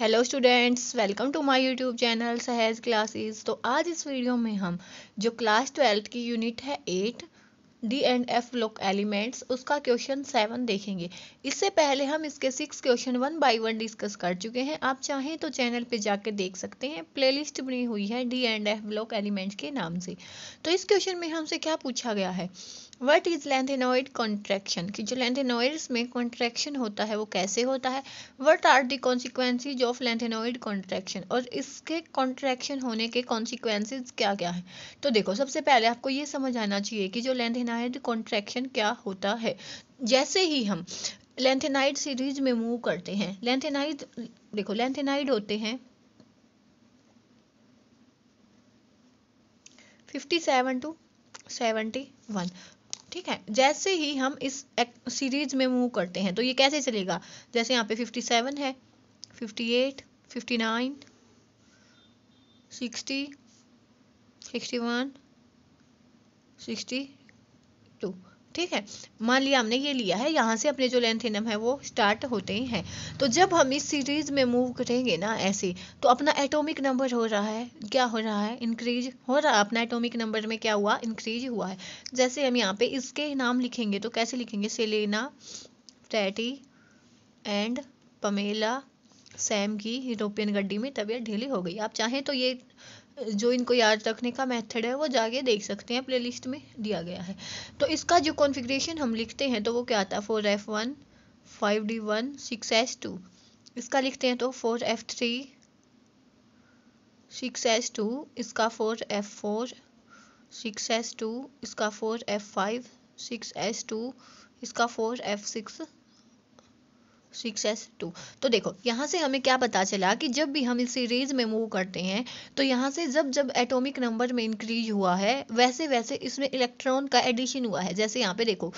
hello students welcome to my YouTube channel Sahej classes तो आज इस वीडियो में हम जो क्लास ट्वेल्थ की यूनिट है eight D and F block elements उसका क्वेश्चन सेवन देखेंगे इससे पहले हम इसके six question one by one discuss कर चुके हैं आप चाहें तो चैनल पे जाके देख सकते हैं प्लेलिस्ट बनी हुई है D and F block elements के नाम से तो इस क्वेश्चन में हमसे क्या पूछा गया है वट इज़ लेंथेनोइड कॉन्ट्रैक्शन कि जो लेंथेनोइड्स में कॉन्ट्रैक्शन होता है वो कैसे होता है what are the consequences of lanthanoid contraction और इसके कॉन्ट्रैक्शन होने के कॉन्सिक्वेंसीज क्या क्या हैं तो देखो सबसे पहले आपको ये समझ आना चाहिए कि जो लेंथेनाइड कॉन्ट्रैक्शन क्या होता है जैसे ही हम लेंथेनाइड सीरीज में मूव करते हैं लेंथेनाइड देखो लेंथेनाइड होते हैं 57 टू 71 ठीक है जैसे ही हम इस सीरीज में मूव करते हैं तो ये कैसे चलेगा जैसे यहाँ पे 57 है 58, 59, 60, 61, 62 ठीक है मान लिया हमने ये लिया है यहाँ से अपने जो लेंथ एनम है वो स्टार्ट होते हैं तो जब हम इस सीरीज में मूव करेंगे ना ऐसे तो अपना एटॉमिक नंबर हो रहा है क्या हो रहा है इंक्रीज हो रहा है अपना एटॉमिक नंबर में क्या हुआ इंक्रीज हुआ है जैसे हम यहाँ पे इसके नाम लिखेंगे तो कैसे लिखेंगे सेलेना टैटी एंड पमेला सैम की यूरोपियन गड्डी में तबीयत ढीली हो गई आप चाहें तो ये जो इनको याद रखने का मेथड है वो जाके देख सकते हैं लिस्ट में दिया गया है तो इसका जो कॉन्फ़िगरेशन हम लिखते हैं तो वो क्या आता है four F one five D one six S two इसका लिखते हैं तो four F three six S two इसका four F four six S two इसका four F five six S two इसका four F six six S two तो देखो यहाँ से हमें क्या पता चला कि जब भी हम इस सीरीज में मूव करते हैं तो यहाँ से जब जब एटॉमिक नंबर में इंक्रीज हुआ है वैसे वैसे इसमें इलेक्ट्रॉन का एडिशन हुआ है जैसे यहाँ पे देखो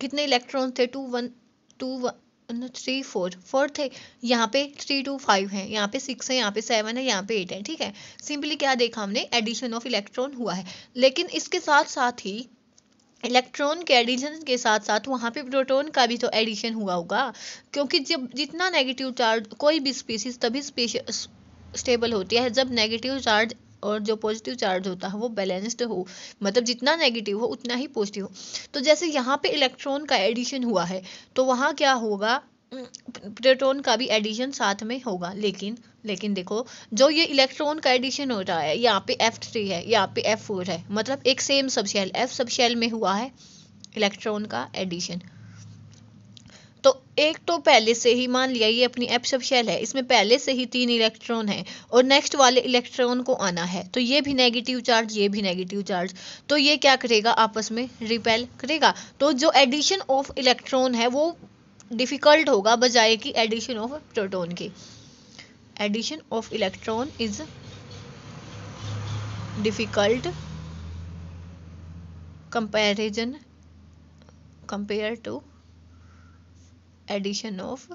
कितने इलेक्ट्रॉन थे two one two one three four four थे यहाँ पे थ्री टू फाइव है यहाँ पे सिक्स है यहाँ पे सेवन है यहाँ पे एट है ठीक है सिंपली क्या देखा हमने एडिशन ऑफ इलेक्ट्रॉन हुआ है लेकिन इसके साथ साथ ही इलेक्ट्रॉन के एडिशन के साथ साथ वहाँ पे प्रोटॉन का भी तो एडिशन हुआ होगा क्योंकि जब जितना नेगेटिव चार्ज कोई भी स्पीसीज तभी स्टेबल होती है जब नेगेटिव चार्ज और जो पॉजिटिव चार्ज होता है वो बैलेंस्ड हो मतलब जितना नेगेटिव हो उतना ही पॉजिटिव हो तो जैसे यहाँ पे इलेक्ट्रॉन का एडिशन हुआ है तो वहाँ क्या होगा प्रोटोन का भी एडिशन साथ में होगा लेकिन लेकिन देखो जो ये इलेक्ट्रॉन का एडिशन हो रहा है यहाँ पे एफ थ्री है यहाँ पे एफ फोर है मतलब एक सेम सबशेल एफ सबशेल में हुआ है इलेक्ट्रॉन का एडिशन तो एक तो पहले से ही मान लिया ये अपनी एफ शेल है इसमें पहले से ही तीन इलेक्ट्रॉन है और नेक्स्ट वाले इलेक्ट्रॉन को आना है तो ये भी नेगेटिव चार्ज ये भी नेगेटिव चार्ज तो ये क्या करेगा आपस में रिपेल करेगा तो जो एडिशन ऑफ इलेक्ट्रॉन है वो डिफिकल्ट होगा बजाय कि एडिशन ऑफ प्रोटोन के addition of electron is difficult comparison compare to addition of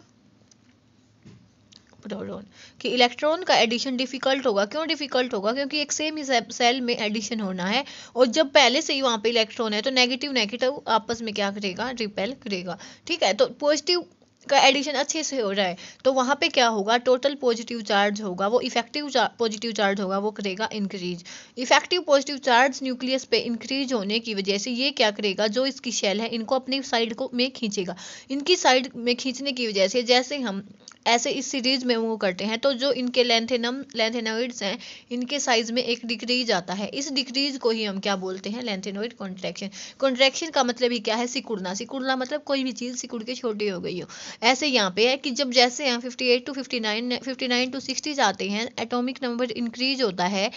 proton कि इलेक्ट्रॉन का एडिशन डिफिकल्ट होगा क्यों डिफिकल्ट होगा क्योंकि एक सेम ही सेल में एडिशन होना है और जब पहले से ही वहाँ पे इलेक्ट्रॉन है तो नेगेटिव नेगेटिव आपस में क्या करेगा रिपेल करेगा ठीक है तो पॉजिटिव का एडिशन अच्छे से हो रहा है तो वहाँ पे क्या होगा टोटल पॉजिटिव चार्ज होगा वो इफेक्टिव पॉजिटिव चार्ज होगा वो करेगा increase effective positive charge nucleus पे इंक्रीज होने की वजह से ये क्या करेगा जो इसकी शेल है इनको अपनी साइड को में खींचेगा इनकी साइड में खींचने की वजह से जैसे हम ऐसे इस सीरीज में मूव करते हैं तो जो इनके लेंथेनम लेंथेनोइड्स हैं इनके साइज में एक डिक्रीज आता है इस डिक्रीज को ही हम क्या बोलते हैं लेंथेनोइड कॉन्ट्रैक्शन कॉन्ट्रैक्शन का मतलब ही क्या है सिकुड़ना सिकुड़ना मतलब कोई भी चीज़ सिकुड़ के छोटी हो गई हो ऐसे यहाँ पे है कि जब जैसे यहाँ fifty eight to fifty nine fifty nine to sixty जाते हैं एटोमिक नंबर इंक्रीज होता है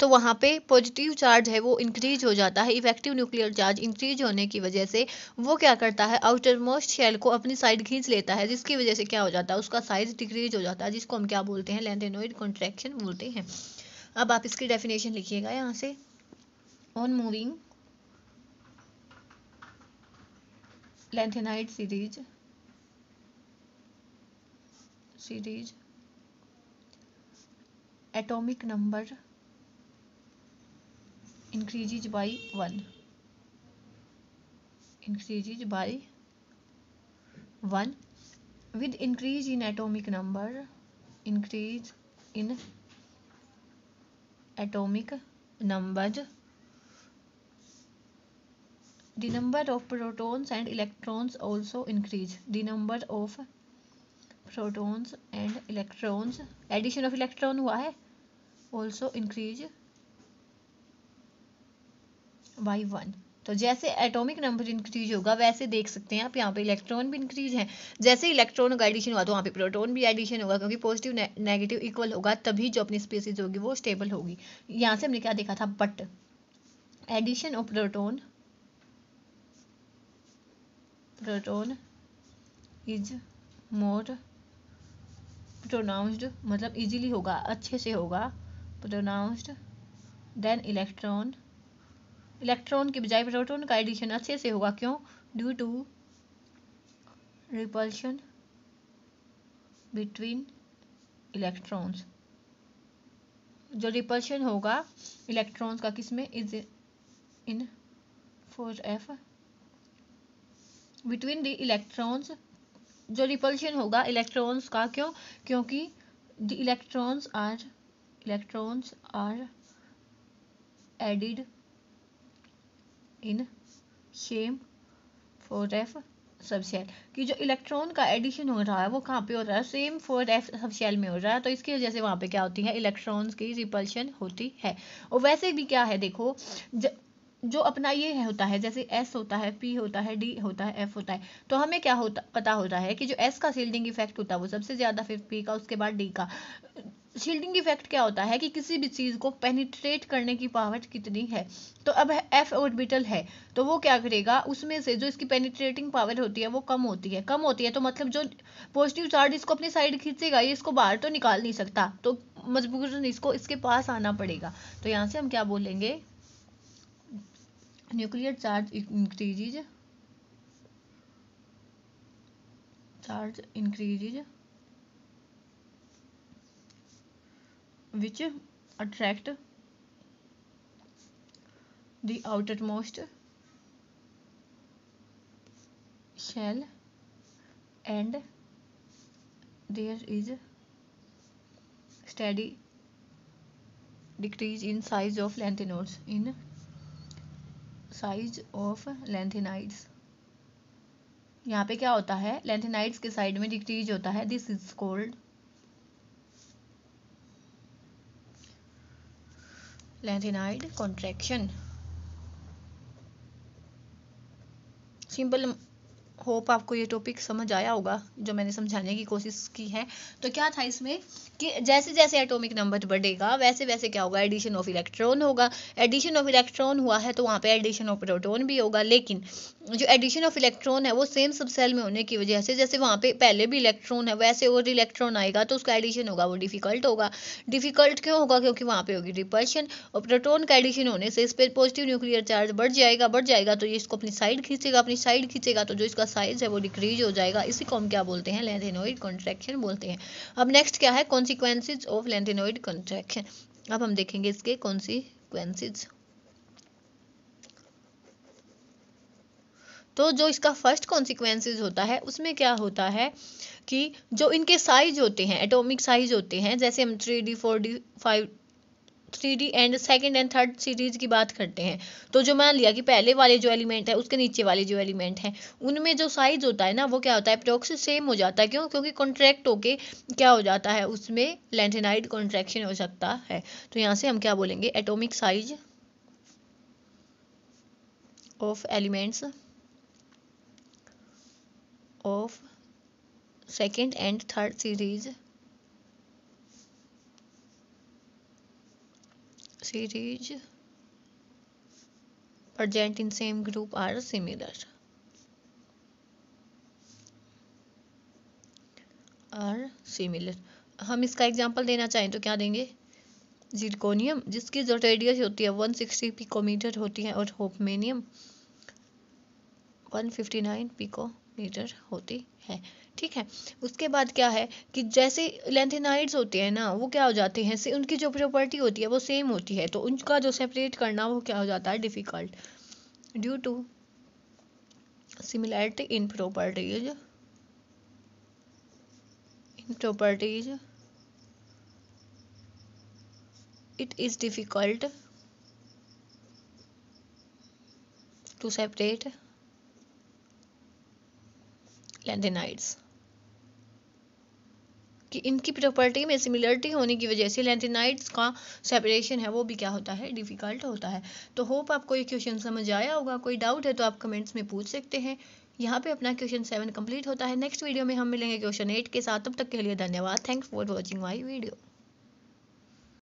तो वहाँ पे पॉजिटिव चार्ज है वो इंक्रीज हो जाता है इफेक्टिव न्यूक्लियर चार्ज इंक्रीज होने की वजह से वो क्या करता है आउटर मोस्ट शेल को अपनी साइड खींच लेता है जिसकी वजह से क्या हो जाता है उसका साइज डिक्रीज हो जाता है जिसको हम क्या बोलते हैं लेंथेनोइड कॉन्ट्रैक्शन बोलते हैं अब आप इसकी डेफिनेशन लिखिएगा यहाँ से on moving lanthanide series series atomic number increases by one increases by one with increase in atomic number increase in atomic numbers the number of protons and electrons also increase the number of protons and electrons addition of electron हुआ है also increase by one तो जैसे atomic number increase होगा वैसे देख सकते हैं आप यहाँ पे इलेक्ट्रॉन भी इंक्रीज है जैसे इलेक्ट्रॉन का एडिशन हुआ तो वहाँ पे प्रोटॉन भी एडिशन होगा क्योंकि पॉजिटिव ने, नेगेटिव इक्वल होगा तभी जो अपनी स्पेसिस होगी वो स्टेबल होगी यहाँ से हमने क्या देखा था but addition of proton proton is more pronounced मतलब इजीली होगा अच्छे से होगा प्रोनाउंस्ड देन इलेक्ट्रॉन इलेक्ट्रॉन के बजाय प्रोटोन का एडिशन अच्छे से होगा क्यों due to repulsion between electrons जो रिपल्शन होगा इलेक्ट्रॉन्स का किसमें is in four F between the electrons जो रिपल्शन होगा इलेक्ट्रॉन्स का क्यों क्योंकि the electrons are electrons are added in same four F subshell कि जो इलेक्ट्रॉन का एडिशन हो रहा है वो कहाँ पे हो रहा है सेम फोर एफ सबसेल में हो रहा है तो इसकी वजह से वहाँ पे क्या होती है इलेक्ट्रॉन्स की रिपल्शन होती है और वैसे भी क्या है देखो ज, जो अपना ये है होता है जैसे S होता है P होता है D होता है F होता है तो हमें क्या होता पता होता है कि जो S का सील्डिंग इफेक्ट होता है वो सबसे ज़्यादा फिर P का उसके बाद D का शील्डिंग इफेक्ट क्या होता है कि किसी भी चीज़ को पेनिट्रेट करने की पावर कितनी है तो अब एफ ऑर्बिटल है तो वो क्या करेगा उसमें से जो इसकी पेनिट्रेटिंग पावर होती है वो कम होती है कम होती है तो मतलब जो पॉजिटिव चार्ज इसको अपनी साइड खींचेगा ये इसको बाहर तो निकाल नहीं सकता तो मजबूरन इसको इसके पास आना पड़ेगा तो यहाँ से हम क्या बोलेंगे nuclear charge increase charge increase which attract the outermost shell and there is steady decrease in size of lanthanodes in size of lanthanides यहाँ पे क्या होता है लेंथेनाइड्स के साइड में डिक्रीज होता है this is called lanthanide contraction simple hope आपको ये टॉपिक समझ आया होगा जो मैंने समझाने की कोशिश की है तो क्या था इसमें कि जैसे जैसे एटॉमिक नंबर बढ़ेगा वैसे वैसे क्या होगा एडिशन ऑफ इलेक्ट्रॉन होगा एडिशन ऑफ इलेक्ट्रॉन हुआ है तो वहाँ पे एडिशन ऑफ प्रोटॉन भी होगा लेकिन जो एडिशन ऑफ इलेक्ट्रॉन है वो सेम सब सेल में होने की वजह से जैसे वहाँ पे पहले भी इलेक्ट्रॉन है वैसे और इलेक्ट्रॉन आएगा तो उसका एडिशन होगा वो डिफिकल्ट होगा डिफिकल्ट क्यों होगा क्योंकि वहाँ पे होगी रिपल्शन और प्रोटोन का एडिशन होने से इस पर पॉजिटिव न्यूक्लियर चार्ज बढ़ जाएगा बढ़ जाएगा तो ये इसको अपनी साइड खींचेगा अपनी साइड खींचेगा तो जो इसका साइज है वो डिक्रीज हो जाएगा इसी को हम क्या बोलते हैं लेंथेनोइड कॉन्ट्रैक्शन बोलते हैं अब नेक्स्ट क्या है कॉन्सिक्वेंसिस ऑफ लेंथेनोइड कॉन्ट्रैक्शन अब हम देखेंगे इसके कॉन्सिक्वेंसिज तो जो इसका फर्स्ट कॉन्सिक्वेंसेज होता है उसमें क्या होता है कि जो इनके साइज होते हैं एटॉमिक साइज होते हैं जैसे हम three D four D five three D and second and third series की बात करते हैं तो जो मान लिया कि पहले वाले जो एलिमेंट है उसके नीचे वाले जो एलिमेंट हैं उनमें जो साइज होता है ना वो क्या होता है अप्रोक्स सेम हो जाता है क्यों क्योंकि कॉन्ट्रैक्ट होके क्या हो जाता है उसमें लेंथेनाइड कॉन्ट्रैक्शन हो सकता है तो यहाँ से हम क्या बोलेंगे atomic size of elements of second and third series series present in same group are similar are similar हम इसका एग्जाम्पल देना चाहें तो क्या देंगे जिरकोनियम जिसकी जो रेडियस होती है 160 पिकोमीटर होती है और होपमेनियम 159 पिको मीटर होती है ठीक है उसके बाद क्या है कि जैसे लेंथेनाइड्स होते हैं ना वो क्या हो जाते हैं से उनकी जो प्रॉपर्टी होती है वो सेम होती है तो उनका जो सेपरेट करना वो क्या हो जाता है difficult due to similarity in properties in properties it is difficult to separate lanthanides कि इनकी प्रॉपर्टी में सिमिलरिटी होने की वजह से लेंथेनाइड्स का सेपरेशन है वो भी क्या होता है डिफ़िकल्ट होता है तो होप आपको ये क्वेश्चन समझ आया होगा कोई डाउट है तो आप कमेंट्स में पूछ सकते हैं यहाँ पे अपना क्वेश्चन सेवन कंप्लीट होता है नेक्स्ट वीडियो में हम मिलेंगे क्वेश्चन एट के साथ तब तक के लिए धन्यवाद thanks for watching my video